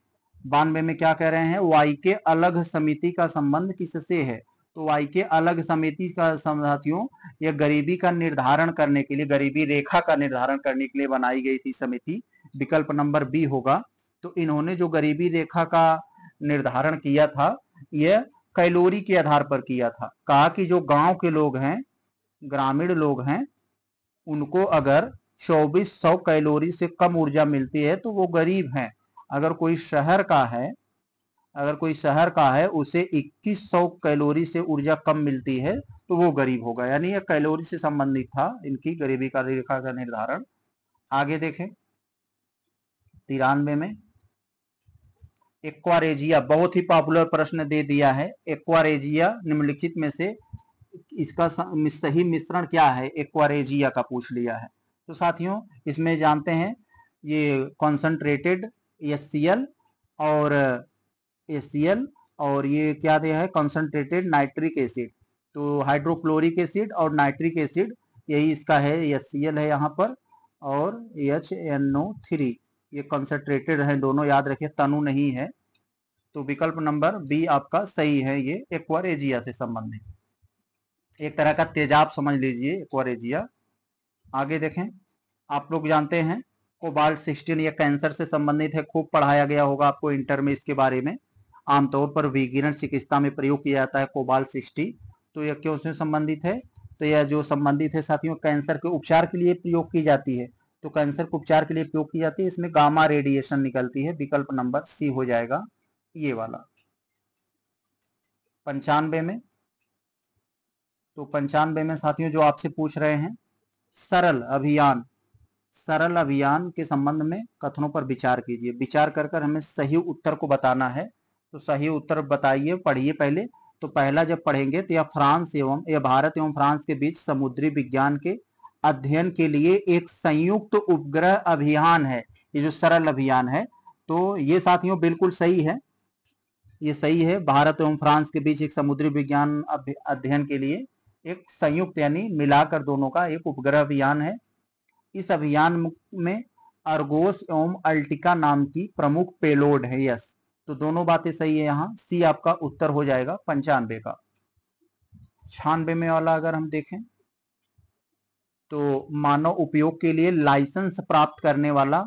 बानवे में क्या कह रहे हैं वाई के अलग समिति का संबंध किससे है तो वाई के अलग समिति का साथियों यह गरीबी का निर्धारण करने के लिए गरीबी रेखा का निर्धारण करने के लिए बनाई गई थी समिति विकल्प नंबर बी होगा तो इन्होंने जो गरीबी रेखा का निर्धारण किया था यह कैलोरी के आधार पर किया था कहा कि जो गांव के लोग हैं ग्रामीण लोग हैं उनको अगर चौबीस सौ कैलोरी से कम ऊर्जा मिलती है तो वो गरीब हैं अगर कोई शहर का है अगर कोई शहर का है उसे 2100 कैलोरी से ऊर्जा कम मिलती है तो वो गरीब होगा यानी यह कैलोरी से संबंधित था इनकी गरीबी का रेखा का निर्धारण आगे देखें तिरानवे में एक्वारेजिया बहुत ही पॉपुलर प्रश्न दे दिया है एक्वारेजिया निम्नलिखित में से इसका सही मिश्रण क्या है एक्वारेजिया का पूछ लिया है तो साथियों इसमें जानते हैं ये कॉन्सेंट्रेटेड एस और एस और ये क्या दिया है कॉन्सेंट्रेटेड नाइट्रिक एसिड तो हाइड्रोक्लोरिक एसिड और नाइट्रिक एसिड यही इसका है एस है यहाँ पर और एच एन ओ थ्री ये कॉन्सेंट्रेटेड है दोनों याद रखिए तनु नहीं है तो विकल्प नंबर बी आपका सही है ये एक्वारेजिया से संबंधित एक तरह का तेजाब समझ लीजिए एक्वारेजिया आगे देखें आप लोग जानते हैं कोबाल्ट सिक्सटीन या कैंसर से संबंधित है खूब पढ़ाया गया होगा आपको इंटर में इसके बारे में आमतौर पर विगिरण चिकित्सा में प्रयोग किया जाता है कोबाल्ट सिक्सटी तो यह क्यों से संबंधित है तो यह जो संबंधित है साथियों कैंसर के उपचार के लिए प्रयोग की जाती है तो कैंसर के उपचार के लिए प्रयोग की जाती है इसमें गामा रेडिएशन निकलती है विकल्प नंबर सी हो जाएगा ये वाला पंचानवे में तो पंचानवे में साथियों जो आपसे पूछ रहे हैं सरल अभियान सरल अभियान के संबंध में कथनों पर विचार कीजिए विचार कर कर हमें सही उत्तर को बताना है तो सही उत्तर बताइए पढ़िए पहले तो पहला जब पढ़ेंगे तो यह फ्रांस एवं यह भारत एवं फ्रांस के बीच समुद्री विज्ञान के अध्ययन के लिए एक संयुक्त उपग्रह अभियान है ये जो सरल अभियान है तो ये साथियों बिल्कुल सही है ये सही है भारत एवं फ्रांस के बीच एक समुद्री विज्ञान अध्ययन के लिए एक संयुक्त यानी मिलाकर दोनों का एक उपग्रह अभियान है इस अभियान में अर्गोस एवं अल्टिका नाम की प्रमुख पेलोड है यस तो दोनों बातें सही है यहाँ सी आपका उत्तर हो जाएगा पंचानबे का छानबे में वाला अगर हम देखें तो मानव उपयोग के लिए लाइसेंस प्राप्त करने वाला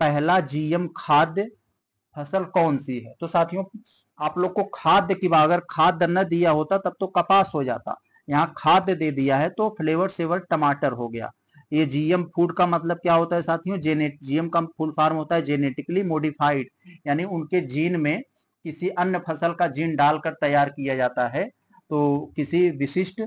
पहला जीएम खाद्य फसल कौन सी है तो साथियों आप लोग को खाद्य की अगर खाद्य न दिया होता तब तो कपास हो जाता यहाँ खाद्य दे दिया है तो फ्लेवर सेवर टमाटर हो गया ये जीएम फूड का मतलब क्या होता है साथियों जेनेट जीएम का फुल फॉर्म होता है जेनेटिकली मोडिफाइड यानी उनके जीन में किसी अन्य फसल का जीन डालकर तैयार किया जाता है तो किसी विशिष्ट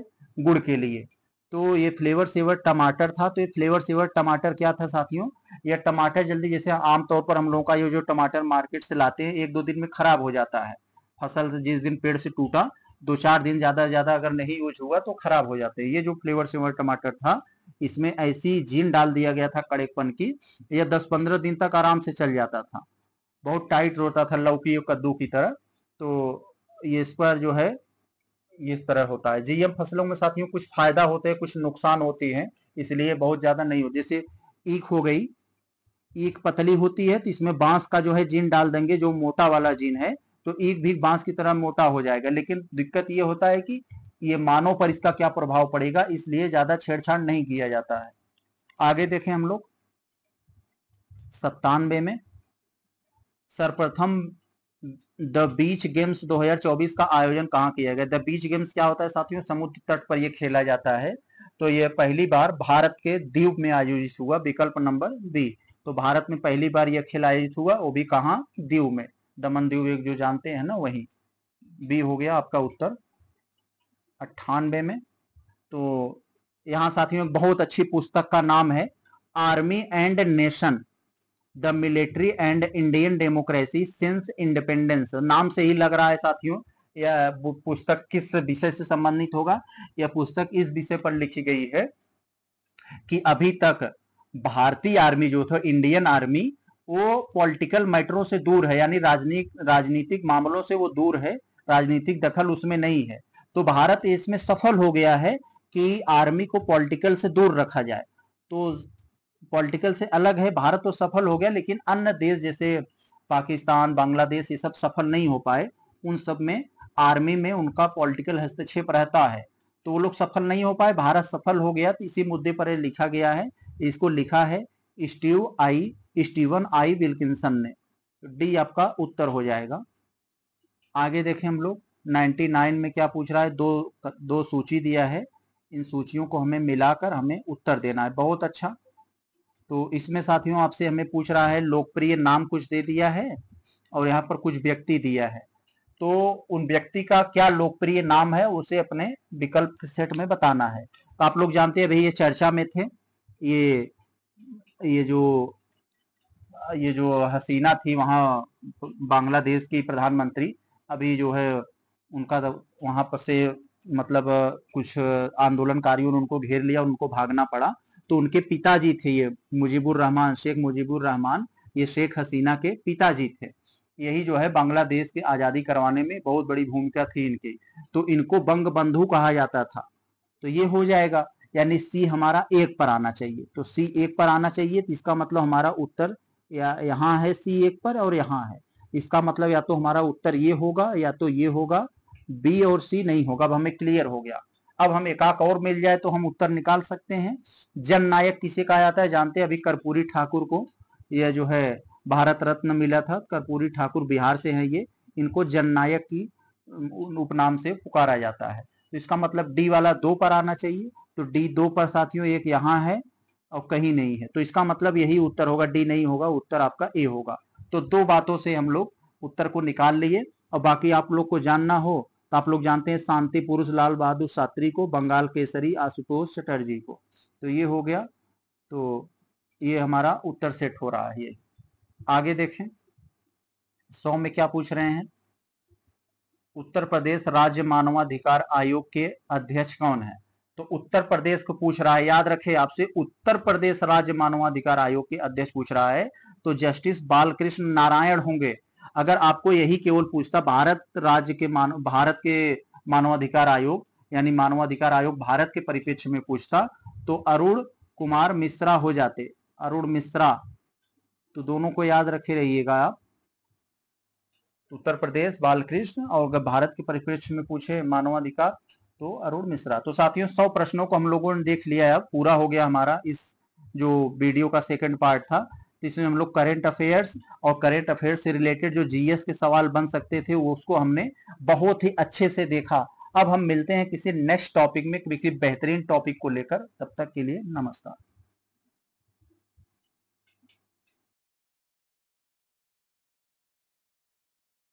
गुड़ के लिए तो ये फ्लेवर सेवर टमाटर था तो ये फ्लेवर सेवर टमाटर क्या था साथियों ये टमाटर जल्दी जैसे आमतौर पर हम लोगों का ये जो टमाटर मार्केट से लाते हैं एक दो दिन में खराब हो जाता है फसल जिस दिन पेड़ से टूटा दो चार दिन ज्यादा ज्यादा अगर नहीं यूज हुआ तो खराब हो जाते हैं ये जो फ्लेवर सेवर टमाटर था इसमें ऐसी जीन डाल दिया गया था कड़ेपन की यह दस पंद्रह दिन तक आराम से चल जाता था बहुत टाइट रोता था लौकी कद्दू की तरह तो ये इस पर जो है इस तरह होता है जीएम फसलों में साथियों कुछ फायदा होते हैं कुछ नुकसान होते हैं इसलिए बहुत ज्यादा नहीं हो जैसे ईख हो गई ईख पतली होती है तो इसमें बांस का जो है जीन डाल देंगे जो मोटा वाला जीन है तो ईख भी बांस की तरह मोटा हो जाएगा लेकिन दिक्कत ये होता है कि ये मानव पर इसका क्या प्रभाव पड़ेगा इसलिए ज्यादा छेड़छाड़ नहीं किया जाता है आगे देखें हम लोग सत्तानवे में सर्वप्रथम द बीच गेम्स 2024 का आयोजन कहाँ किया गया द बीच गेम्स क्या होता है साथियों समुद्र तट पर यह खेला जाता है तो यह पहली बार भारत के द्वीप में आयोजित हुआ विकल्प नंबर बी तो भारत में पहली बार यह खेल आयोजित हुआ वो भी कहा दीव में दमन दीव जो जानते हैं ना वही बी हो गया आपका उत्तर अट्ठानवे में तो यहाँ साथियों बहुत अच्छी पुस्तक का नाम है army and nation the military and Indian democracy since independence नाम से ही लग रहा है साथियों यह पुस्तक किस विषय से संबंधित होगा यह पुस्तक इस विषय पर लिखी गई है कि अभी तक भारतीय आर्मी जो था इंडियन आर्मी वो पॉलिटिकल मैटरों से दूर है यानी राजनीतिक राजनीतिक मामलों से वो दूर है राजनीतिक दखल उसमें नहीं है तो भारत इसमें सफल हो गया है कि आर्मी को पॉलिटिकल से दूर रखा जाए तो पॉलिटिकल से अलग है भारत तो सफल हो गया लेकिन अन्य देश जैसे पाकिस्तान बांग्लादेश ये सब सफल नहीं हो पाए उन सब में आर्मी में उनका पॉलिटिकल हस्तक्षेप रहता है तो वो लोग सफल नहीं हो पाए भारत सफल हो गया तो इसी मुद्दे पर लिखा गया है इसको लिखा है Steve I Steven I Wilkinson ने डी आपका उत्तर हो जाएगा आगे देखें हम लोग 99 में क्या पूछ रहा है दो दो सूची दिया है इन सूचियों को हमें मिलाकर हमें उत्तर देना है बहुत अच्छा तो इसमें साथियों आपसे हमें पूछ रहा है लोकप्रिय नाम कुछ दे दिया है और यहाँ पर कुछ व्यक्ति दिया है तो उन व्यक्ति का क्या लोकप्रिय नाम है उसे अपने विकल्प सेट में बताना है तो आप लोग जानते हैं भाई ये चर्चा में थे ये ये जो ये जो हसीना थी वहां बांग्लादेश की प्रधानमंत्री अभी जो है उनका वहां पर से मतलब कुछ आंदोलनकारियों ने उनको घेर लिया उनको भागना पड़ा तो उनके पिताजी थे ये मुजीबुर रहमान शेख मुजीबुर रहमान ये शेख हसीना के पिताजी थे यही जो है बांग्लादेश की आजादी करवाने में बहुत बड़ी भूमिका थी इनकी तो इनको बंग बंधु कहा जाता था तो ये हो जाएगा यानी सी हमारा एक पर आना चाहिए तो सी एक पर आना चाहिए तो इसका मतलब हमारा उत्तर या यहाँ है सी एक पर और यहाँ है इसका मतलब या तो हमारा उत्तर ये होगा या तो ये होगा बी और सी नहीं होगा अब हमें क्लियर हो गया अब हम एकाक और मिल जाए तो हम उत्तर निकाल सकते हैं जन नायक किसे कहा जाता है जानते हैं अभी कर्पूरी ठाकुर को यह जो है भारत रत्न मिला था कर्पूरी ठाकुर बिहार से है ये इनको जननायक की उपनाम से पुकारा जाता है तो इसका मतलब डी वाला दो पर आना चाहिए तो डी दो पर साथियों एक यहाँ है और कहीं नहीं है तो इसका मतलब यही उत्तर होगा डी नहीं होगा उत्तर आपका ए होगा तो दो बातों से हम लोग उत्तर को निकाल लिए और बाकी आप लोग को जानना हो तो आप लोग जानते हैं शांति पुरुष लाल बहादुर शास्त्री को बंगाल केसरी आशुतोष चटर्जी को तो ये हो गया तो ये हमारा उत्तर सेट हो रहा है ये आगे देखें सौ में क्या पूछ रहे हैं उत्तर प्रदेश राज्य मानवाधिकार आयोग के अध्यक्ष कौन है तो उत्तर प्रदेश को पूछ रहा है याद रखे आपसे उत्तर प्रदेश राज्य मानवाधिकार आयोग के अध्यक्ष पूछ रहा है तो जस्टिस बालकृष्ण नारायण होंगे अगर आपको यही केवल पूछता भारत राज्य के मानव भारत के मानवाधिकार आयोग यानी मानवाधिकार आयोग भारत के परिप्रेक्ष्य में पूछता तो अरुण कुमार मिश्रा हो जाते अरुण मिश्रा तो दोनों को याद रखे रहिएगा आप उत्तर प्रदेश बालकृष्ण और अगर भारत के परिप्रेक्ष्य में पूछे मानवाधिकार तो अरुण मिश्रा तो साथियों सौ प्रश्नों को हम लोगों ने देख लिया है अब पूरा हो गया हमारा इस जो वीडियो का सेकंड पार्ट था इसमें हम लोग करेंट अफेयर्स और करेंट अफेयर्स से रिलेटेड जो जीएस के सवाल बन सकते थे वो उसको हमने बहुत ही अच्छे से देखा अब हम मिलते हैं किसी नेक्स्ट टॉपिक में किसी बेहतरीन टॉपिक को लेकर तब तक के लिए नमस्कार